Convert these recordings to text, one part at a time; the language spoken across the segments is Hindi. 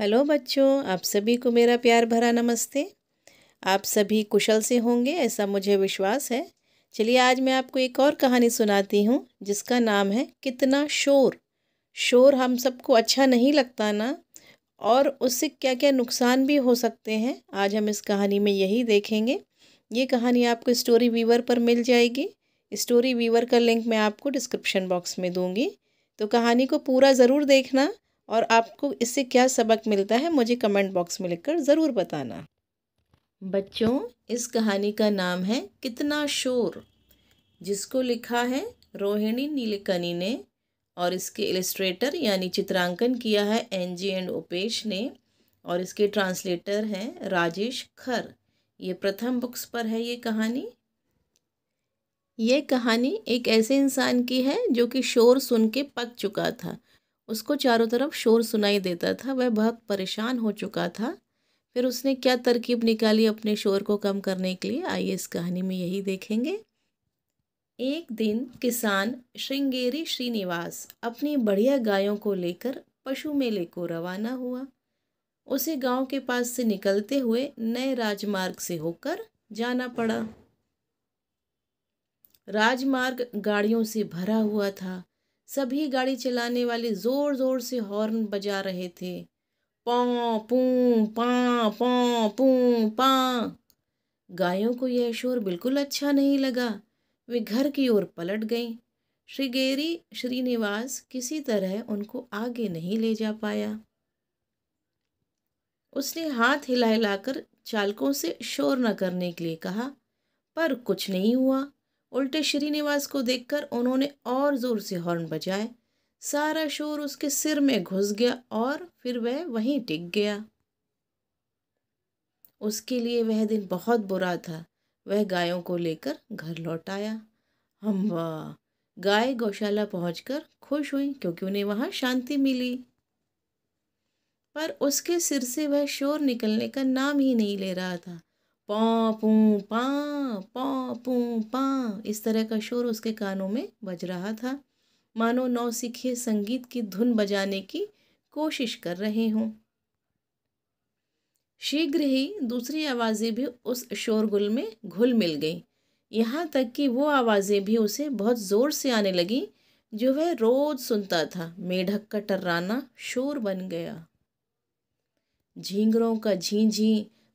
हेलो बच्चों आप सभी को मेरा प्यार भरा नमस्ते आप सभी कुशल से होंगे ऐसा मुझे विश्वास है चलिए आज मैं आपको एक और कहानी सुनाती हूँ जिसका नाम है कितना शोर शोर हम सबको अच्छा नहीं लगता ना और उससे क्या क्या नुकसान भी हो सकते हैं आज हम इस कहानी में यही देखेंगे ये कहानी आपको स्टोरी वीवर पर मिल जाएगी स्टोरी वीवर का लिंक मैं आपको डिस्क्रिप्शन बॉक्स में दूँगी तो कहानी को पूरा ज़रूर देखना और आपको इससे क्या सबक मिलता है मुझे कमेंट बॉक्स में लिखकर ज़रूर बताना बच्चों इस कहानी का नाम है कितना शोर जिसको लिखा है रोहिणी नीलकनी ने और इसके इलस्ट्रेटर यानी चित्रांकन किया है एन जी एंड उपेश ने और इसके ट्रांसलेटर हैं राजेश खर ये प्रथम बुक्स पर है ये कहानी ये कहानी एक ऐसे इंसान की है जो कि शोर सुन के पक चुका था उसको चारों तरफ शोर सुनाई देता था वह बहुत परेशान हो चुका था फिर उसने क्या तरकीब निकाली अपने शोर को कम करने के लिए आइए इस कहानी में यही देखेंगे एक दिन किसान श्रृंगेरी श्रीनिवास अपनी बढ़िया गायों को लेकर पशु मेले को रवाना हुआ उसे गांव के पास से निकलते हुए नए राजमार्ग से होकर जाना पड़ा राजमार्ग गाड़ियों से भरा हुआ था सभी गाड़ी चलाने वाले ज़ोर ज़ोर से हॉर्न बजा रहे थे पा पू पा पा पू पा गायों को यह शोर बिल्कुल अच्छा नहीं लगा वे घर की ओर पलट गईं श्रीगेरी श्रीनिवास किसी तरह उनको आगे नहीं ले जा पाया उसने हाथ हिला हिलाकर चालकों से शोर न करने के लिए कहा पर कुछ नहीं हुआ उल्टे श्रीनिवास को देखकर उन्होंने और ज़ोर से हॉर्न बजाए सारा शोर उसके सिर में घुस गया और फिर वह वहीं टिक गया उसके लिए वह दिन बहुत बुरा था वह गायों को लेकर घर लौट आया हम वाह गाय गौशाला पहुंचकर खुश हुई क्योंकि उन्हें वहां शांति मिली पर उसके सिर से वह शोर निकलने का नाम ही नहीं ले रहा था पौ पू पा पौ पू पा इस तरह का शोर उसके कानों में बज रहा था मानो नौ सीखे संगीत की धुन बजाने की कोशिश कर रहे हों शीघ्र ही दूसरी आवाज़ें भी उस शोरगुल में घुल मिल गईं यहाँ तक कि वो आवाज़ें भी उसे बहुत ज़ोर से आने लगीं जो वह रोज़ सुनता था मेढक का टर्राना शोर बन गया झींगरों का झींझी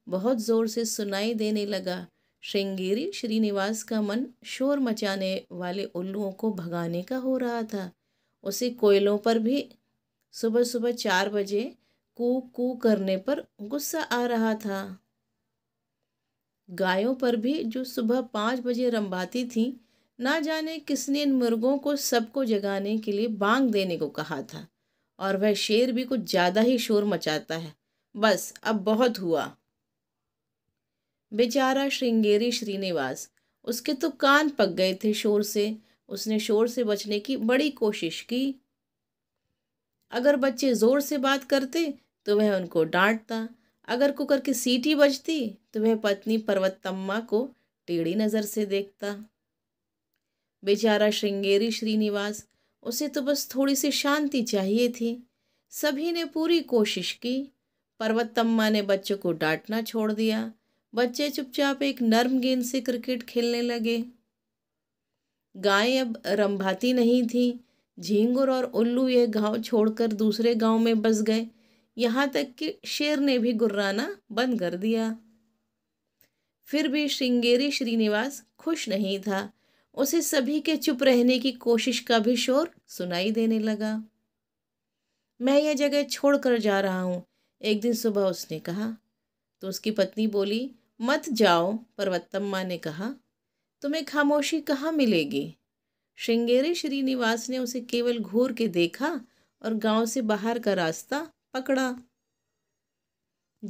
बहुत ज़ोर से सुनाई देने लगा श्रृंगेरी श्रीनिवास का मन शोर मचाने वाले उल्लुओं को भगाने का हो रहा था उसे कोयलों पर भी सुबह सुबह चार बजे कू कू करने पर गुस्सा आ रहा था गायों पर भी जो सुबह पाँच बजे रंबाती थीं ना जाने किसने इन मुर्गों को सबको जगाने के लिए बांग देने को कहा था और वह शेर भी कुछ ज़्यादा ही शोर मचाता है बस अब बहुत हुआ बेचारा श्रृंगेरी श्रीनिवास उसके तो कान पक गए थे शोर से उसने शोर से बचने की बड़ी कोशिश की अगर बच्चे ज़ोर से बात करते तो वह उनको डांटता अगर कुकर की सीटी बजती तो वह पत्नी पर्वतम्मा को टेढ़ी नज़र से देखता बेचारा श्रृंगेरी श्रीनिवास उसे तो बस थोड़ी सी शांति चाहिए थी सभी ने पूरी कोशिश की पर्वतम्मा ने बच्चों को डांटना छोड़ दिया बच्चे चुपचाप एक नर्म गेंद से क्रिकेट खेलने लगे गाय अब रंभाती नहीं थी झींगुर और उल्लू यह गांव छोड़कर दूसरे गांव में बस गए यहाँ तक कि शेर ने भी गुर्राना बंद कर दिया फिर भी श्रृंगेरी श्रीनिवास खुश नहीं था उसे सभी के चुप रहने की कोशिश का भी शोर सुनाई देने लगा मैं यह जगह छोड़कर जा रहा हूँ एक दिन सुबह उसने कहा तो उसकी पत्नी बोली मत जाओ पर्वतम्मा ने कहा तुम्हें खामोशी कहाँ मिलेगी श्रृंगेरी श्रीनिवास ने उसे केवल घूर के देखा और गांव से बाहर का रास्ता पकड़ा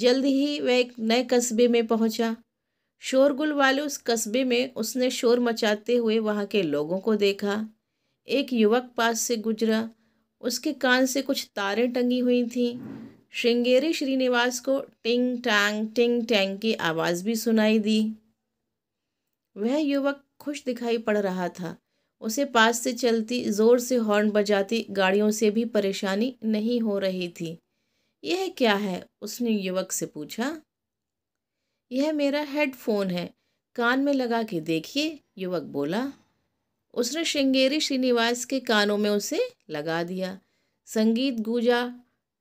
जल्द ही वह एक नए कस्बे में पहुंचा शोरगुल वाले उस कस्बे में उसने शोर मचाते हुए वहाँ के लोगों को देखा एक युवक पास से गुजरा उसके कान से कुछ तारें टंगी हुई थीं श्रृंगेरी श्रीनिवास को टिंग टांग टिंग टैंग की आवाज़ भी सुनाई दी वह युवक खुश दिखाई पड़ रहा था उसे पास से चलती ज़ोर से हॉर्न बजाती गाड़ियों से भी परेशानी नहीं हो रही थी यह क्या है उसने युवक से पूछा यह मेरा हेडफोन है कान में लगा के देखिए युवक बोला उसने श्रृंगेरी श्रीनिवास के कानों में उसे लगा दिया संगीत गूंजा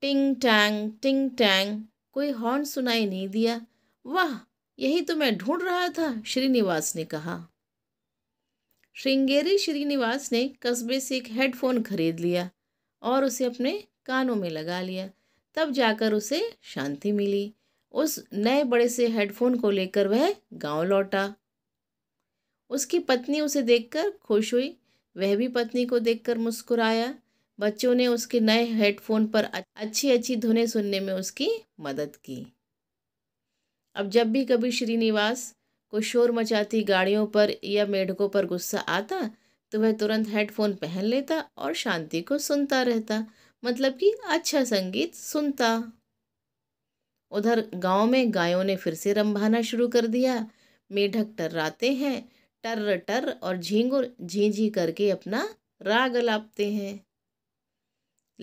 टिंग टैंग टिंग टैंग कोई हॉर्न सुनाई नहीं दिया वाह यही तो मैं ढूंढ रहा था श्रीनिवास ने कहा श्रृंगेरी श्रीनिवास ने कस्बे से एक हेडफोन खरीद लिया और उसे अपने कानों में लगा लिया तब जाकर उसे शांति मिली उस नए बड़े से हेडफोन को लेकर वह गांव लौटा उसकी पत्नी उसे देखकर खुश हुई वह भी पत्नी को देखकर मुस्कुराया बच्चों ने उसके नए हेडफोन पर अच्छी अच्छी धुनें सुनने में उसकी मदद की अब जब भी कभी श्रीनिवास को शोर मचाती गाड़ियों पर या मेढकों पर गुस्सा आता तो वह तुरंत हेडफोन पहन लेता और शांति को सुनता रहता मतलब कि अच्छा संगीत सुनता उधर गांव में गायों ने फिर से रंभाना शुरू कर दिया मेढक टर्राते हैं टर्र टर और झींगुर झी झी करके अपना राग लापते हैं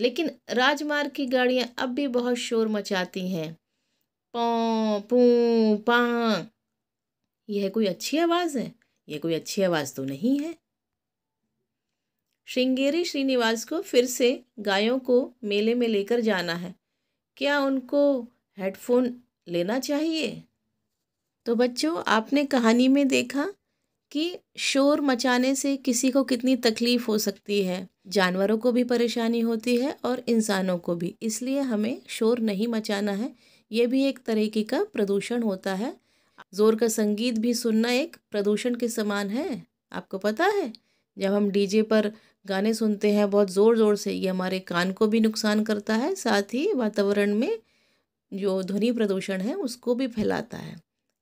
लेकिन राजमार्ग की गाड़ियाँ अब भी बहुत शोर मचाती हैं पौ पू पा यह कोई अच्छी आवाज़ है यह कोई अच्छी आवाज़ तो नहीं है श्रृंगेरी श्रीनिवास को फिर से गायों को मेले में लेकर जाना है क्या उनको हेडफोन लेना चाहिए तो बच्चों आपने कहानी में देखा कि शोर मचाने से किसी को कितनी तकलीफ़ हो सकती है जानवरों को भी परेशानी होती है और इंसानों को भी इसलिए हमें शोर नहीं मचाना है ये भी एक तरीके का प्रदूषण होता है ज़ोर का संगीत भी सुनना एक प्रदूषण के समान है आपको पता है जब हम डीजे पर गाने सुनते हैं बहुत ज़ोर ज़ोर से ये हमारे कान को भी नुकसान करता है साथ ही वातावरण में जो ध्वनि प्रदूषण है उसको भी फैलाता है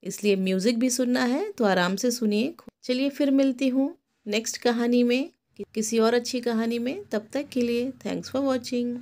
इसलिए म्यूज़िक भी सुनना है तो आराम से सुनिए चलिए फिर मिलती हूँ नेक्स्ट कहानी में किसी और अच्छी कहानी में तब तक के लिए थैंक्स फॉर वॉचिंग